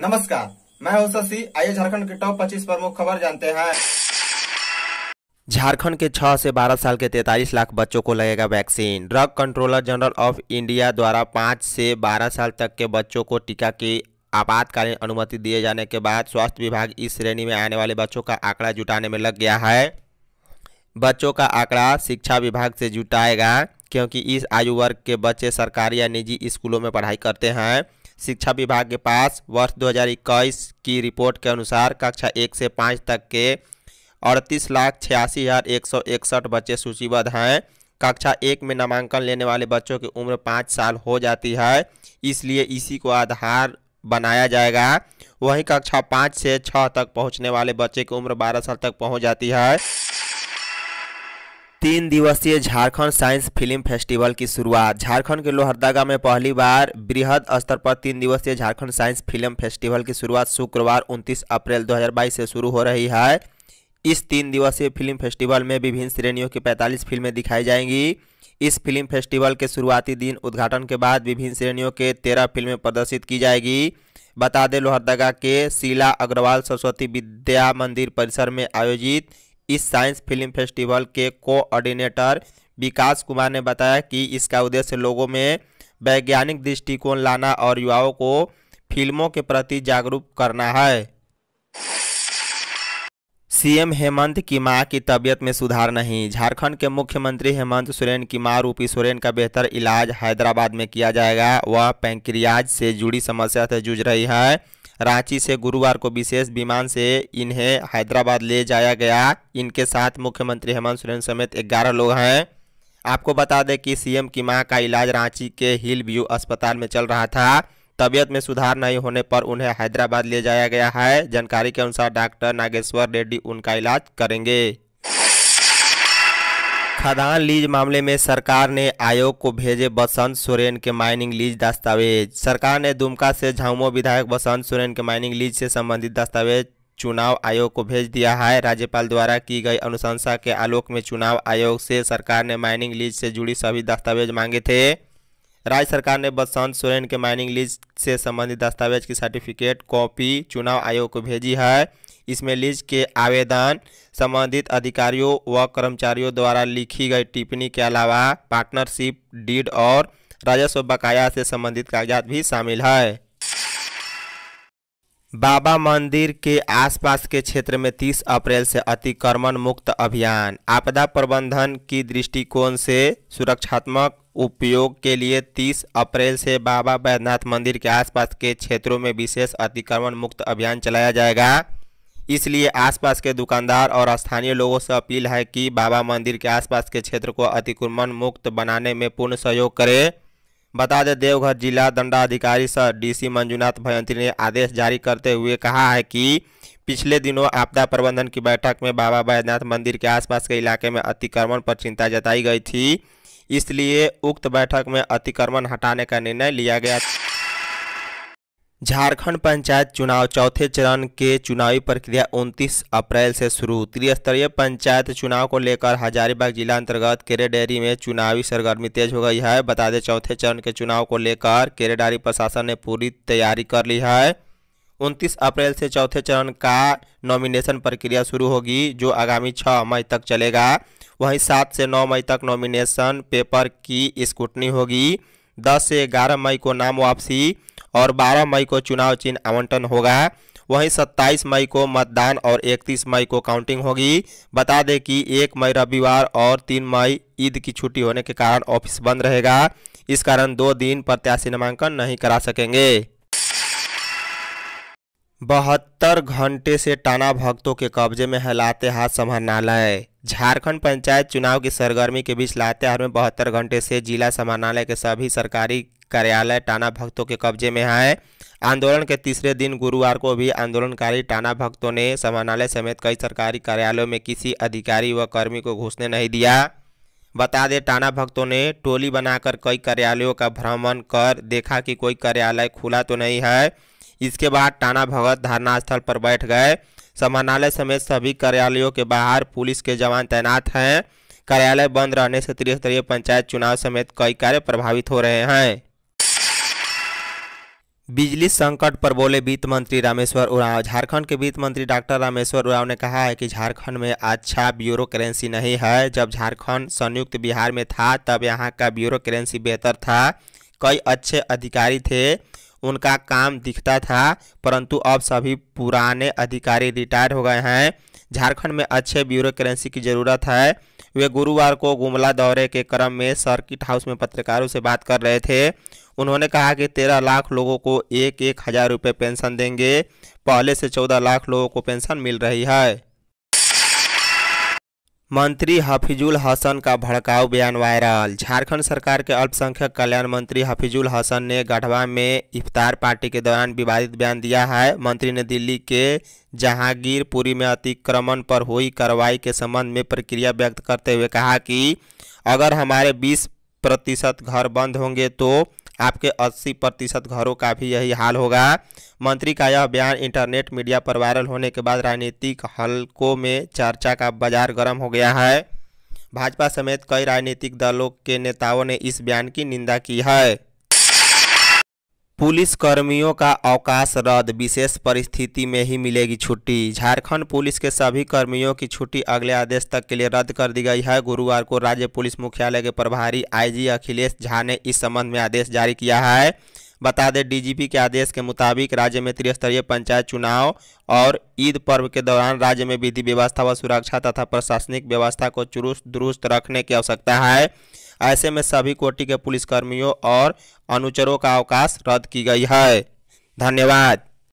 नमस्कार मैं हूं शशि आइए झारखंड के टॉप 25 प्रमुख खबर जानते हैं झारखंड के 6 से 12 साल के 43 लाख बच्चों को लगेगा vaccine drug controller general of India द्वारा 5 से 12 साल तक के बच्चों को टीका की आपातकालीन अनुमति दिए जाने के बाद स्वास्थ्य विभाग इस श्रेणी में आने वाले बच्चों का आंकड़ा जुटाने में लग गया है बच्चों का आंकड़ा शिक्षा विभाग से जुटाएगा क्योंकि इस आयु वर्ग के बच्चे सरकारी या निजी स्कूलों में पढ़ाई करते हैं शिक्षा विभाग के पास वर्ष 2021 की रिपोर्ट के अनुसार कक्षा एक से पाँच तक के अड़तीस लाख छियासी हज़ार एक सौ इकसठ बच्चे सूचीबद्ध हैं कक्षा एक में नामांकन लेने वाले बच्चों की उम्र पाँच साल हो जाती है इसलिए इसी को आधार बनाया जाएगा वहीं कक्षा पाँच से छः तक पहुंचने वाले बच्चे की उम्र बारह साल तक पहुंच जाती है तीन दिवसीय झारखंड साइंस फिल्म फेस्टिवल की शुरुआत झारखंड के लोहरदगा में पहली बार बृहद स्तर पर तीन दिवसीय झारखंड साइंस फिल्म फेस्टिवल की शुरुआत शुक्रवार 29 अप्रैल 2022 से शुरू हो रही है इस तीन दिवसीय फिल्म फेस्टिवल में विभिन्न श्रेणियों की 45 फिल्में दिखाई जाएंगी इस फिल्म फेस्टिवल के शुरुआती दिन उद्घाटन के बाद विभिन्न श्रेणियों के तेरह फिल्में प्रदर्शित की जाएगी बता दें लोहरदगा के शीला अग्रवाल सरस्वती विद्या मंदिर परिसर में आयोजित इस साइंस फिल्म फेस्टिवल के कोऑर्डिनेटर विकास कुमार ने बताया कि इसका उद्देश्य लोगों में वैज्ञानिक दृष्टिकोण लाना और युवाओं को फिल्मों के प्रति जागरूक करना है सीएम हेमंत की मां की तबीयत में सुधार नहीं झारखंड के मुख्यमंत्री हेमंत सोरेन की मां रूपी सोरेन का बेहतर इलाज हैदराबाद में किया जाएगा वह पैंक्रियाज से जुड़ी समस्या से जूझ रही है रांची से गुरुवार को विशेष विमान से इन्हें हैदराबाद ले जाया गया इनके साथ मुख्यमंत्री हेमंत सोरेन समेत ग्यारह लोग हैं आपको बता दें कि सीएम की मां का इलाज रांची के हिल व्यू अस्पताल में चल रहा था तबीयत में सुधार नहीं होने पर उन्हें हैदराबाद ले जाया गया है जानकारी के अनुसार डॉक्टर नागेश्वर रेड्डी उनका इलाज करेंगे खदान लीज मामले में सरकार ने आयोग को भेजे बसंत सोरेन के माइनिंग लीज दस्तावेज सरकार ने दुमका से झामुमो विधायक बसंत सोरेन के माइनिंग लीज से संबंधित दस्तावेज चुनाव आयोग को भेज दिया है राज्यपाल द्वारा की गई अनुशंसा के आलोक में चुनाव आयोग से सरकार ने माइनिंग लीज से जुड़ी सभी दस्तावेज मांगे थे राज्य सरकार ने बसंत सोरेन के माइनिंग लीज से संबंधित दस्तावेज की सर्टिफिकेट कॉपी चुनाव आयोग को भेजी है इसमें लीज के आवेदन संबंधित अधिकारियों व कर्मचारियों द्वारा लिखी गई टिप्पणी के अलावा पार्टनरशिप डीड और राजस्व बकाया से संबंधित कागजात भी शामिल है बाबा मंदिर के आसपास के क्षेत्र में 30 अप्रैल से अतिक्रमण मुक्त अभियान आपदा प्रबंधन की दृष्टिकोण से सुरक्षात्मक उपयोग के लिए 30 अप्रैल से बाबा बैद्यनाथ मंदिर के आसपास के क्षेत्रों में विशेष अतिक्रमण मुक्त अभियान चलाया जाएगा इसलिए आसपास के दुकानदार और स्थानीय लोगों से अपील है कि बाबा मंदिर के आसपास के क्षेत्र को अतिक्रमण मुक्त बनाने में पूर्ण सहयोग करें बता दें देवघर जिला दंडाधिकारी सर डीसी मंजुनाथ भयंत्री ने आदेश जारी करते हुए कहा है कि पिछले दिनों आपदा प्रबंधन की बैठक में बाबा बैद्यनाथ मंदिर के आसपास के इलाके में अतिक्रमण पर चिंता जताई गई थी इसलिए उक्त बैठक में अतिक्रमण हटाने का निर्णय लिया गया झारखंड पंचायत चुनाव चौथे चरण के चुनावी प्रक्रिया 29 अप्रैल से शुरू त्रिस्तरीय पंचायत चुनाव को लेकर हजारीबाग जिला अंतर्गत केरेडेरी में चुनावी सरगर्मी तेज हो गई है बता दें चौथे चरण के चुनाव को लेकर केरेडारी प्रशासन ने पूरी तैयारी कर ली है 29 अप्रैल से चौथे चरण का नॉमिनेशन प्रक्रिया शुरू होगी जो आगामी छः मई तक चलेगा वहीं सात से नौ मई तक नॉमिनेशन पेपर की स्कूटनी होगी दस से ग्यारह मई को नाम वापसी और 12 मई को चुनाव चिन्ह आवंटन होगा वहीं 27 मई को मतदान और 31 मई को काउंटिंग होगी बता दें कि 1 मई रविवार और 3 मई ईद की छुट्टी होने के कारण ऑफिस बंद रहेगा इस कारण दो दिन प्रत्याशी नामांकन नहीं करा सकेंगे बहत्तर घंटे से टाना भक्तों के कब्जे में है लातेहार समाहरणालय झारखंड पंचायत चुनाव की सरगर्मी के बीच लातेहार में बहत्तर घंटे से जिला समाहरणालय के सभी सरकारी कार्यालय टाना भक्तों के कब्जे में है आंदोलन के तीसरे दिन गुरुवार को भी आंदोलनकारी टाना भक्तों ने समानालय समेत कई सरकारी कार्यालयों में किसी अधिकारी व कर्मी को घुसने नहीं दिया बता दें टाना भक्तों ने टोली बनाकर कई कार्यालयों का भ्रमण कर देखा कि कोई कार्यालय खुला तो नहीं है इसके बाद टाना भगत धरना स्थल पर बैठ गए समानालय समेत सभी कार्यालयों के बाहर पुलिस के जवान तैनात हैं कार्यालय बंद रहने से त्रिस्तरीय पंचायत चुनाव समेत कई कार्य प्रभावित हो रहे हैं बिजली संकट पर बोले वित्त मंत्री रामेश्वर उरांव झारखंड के वित्त मंत्री डॉक्टर रामेश्वर उरांव ने कहा है कि झारखंड में अच्छा ब्यूरो करेंसी नहीं है जब झारखंड संयुक्त बिहार में था तब यहाँ का ब्यूरो करेंसी बेहतर था कई अच्छे अधिकारी थे उनका काम दिखता था परंतु अब सभी पुराने अधिकारी रिटायर हो गए हैं झारखंड में अच्छे ब्यूरो करेंसी की ज़रूरत है वे गुरुवार को गुमला दौरे के क्रम में सर्किट हाउस में पत्रकारों से बात कर रहे थे उन्होंने कहा कि तेरह लाख लोगों को एक एक हज़ार रुपये पेंशन देंगे पहले से चौदह लाख लोगों को पेंशन मिल रही है मंत्री हफिजुल हसन का भड़काऊ बयान वायरल झारखंड सरकार के अल्पसंख्यक कल्याण मंत्री हफिजुल हसन ने गढ़वा में इफ्तार पार्टी के दौरान विवादित बयान दिया है मंत्री ने दिल्ली के जहांगीरपुरी में अतिक्रमण पर हुई कार्रवाई के संबंध में प्रक्रिया व्यक्त करते हुए कहा कि अगर हमारे 20 प्रतिशत घर बंद होंगे तो आपके 80 प्रतिशत घरों का भी यही हाल होगा मंत्री का यह बयान इंटरनेट मीडिया पर वायरल होने के बाद राजनीतिक हलकों में चर्चा का बाजार गर्म हो गया है भाजपा समेत कई राजनीतिक दलों के नेताओं ने इस बयान की निंदा की है पुलिस कर्मियों का अवकाश रद्द विशेष परिस्थिति में ही मिलेगी छुट्टी झारखंड पुलिस के सभी कर्मियों की छुट्टी अगले आदेश तक के लिए रद्द कर दी गई है गुरुवार को राज्य पुलिस मुख्यालय के प्रभारी आईजी अखिलेश झा ने इस संबंध में आदेश जारी किया है बता दें डीजीपी के आदेश के मुताबिक राज्य में त्रिस्तरीय पंचायत चुनाव और ईद पर्व के दौरान राज्य में विधि व्यवस्था व सुरक्षा तथा प्रशासनिक व्यवस्था को चुरुस्त दुरुस्त रखने की आवश्यकता है ऐसे में सभी कोटि के पुलिसकर्मियों और अनुचरों का अवकाश रद्द की गई है धन्यवाद